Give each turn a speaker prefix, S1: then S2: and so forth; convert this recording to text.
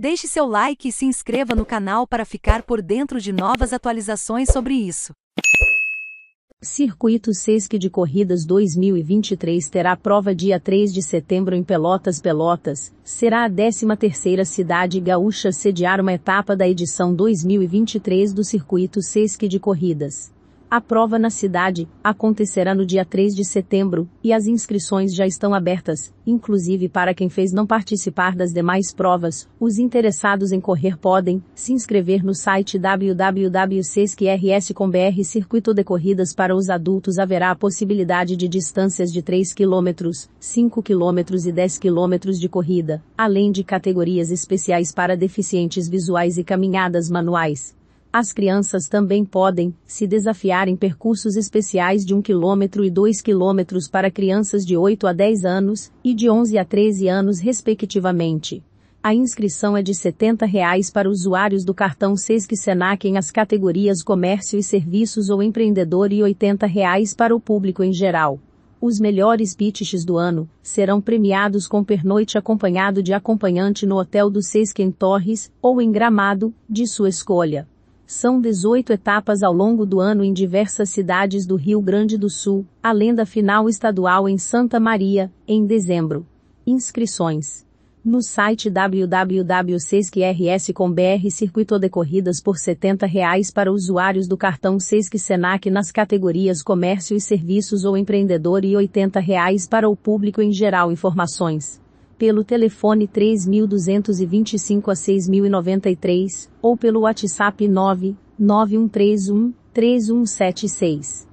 S1: Deixe seu like e se inscreva no canal para ficar por dentro de novas atualizações sobre isso. Circuito Sesc de Corridas 2023 terá prova dia 3 de setembro em Pelotas Pelotas, será a 13ª cidade gaúcha sediar uma etapa da edição 2023 do Circuito Sesc de Corridas. A prova na cidade acontecerá no dia 3 de setembro e as inscrições já estão abertas, inclusive para quem fez não participar das demais provas. Os interessados em correr podem se inscrever no site www.sescrs.com.br Circuito de corridas para os adultos haverá a possibilidade de distâncias de 3 km, 5 km e 10 km de corrida, além de categorias especiais para deficientes visuais e caminhadas manuais. As crianças também podem se desafiar em percursos especiais de 1 km e 2 km para crianças de 8 a 10 anos e de 11 a 13 anos, respectivamente. A inscrição é de R$ 70 reais para usuários do cartão Sesc Senac em as categorias Comércio e Serviços ou Empreendedor e R$ 80 reais para o público em geral. Os melhores pitches do ano serão premiados com pernoite acompanhado de acompanhante no hotel do Sesc em Torres ou em Gramado, de sua escolha. São 18 etapas ao longo do ano em diversas cidades do Rio Grande do Sul, além da final estadual em Santa Maria, em dezembro. Inscrições. No site www.sescrs.com.br Circuito de corridas por R$ 70 para usuários do cartão Sesc Senac nas categorias Comércio e Serviços ou Empreendedor e R$ 80 para o público em geral. Informações pelo telefone 3225 a 6093 ou pelo WhatsApp 99131 3176.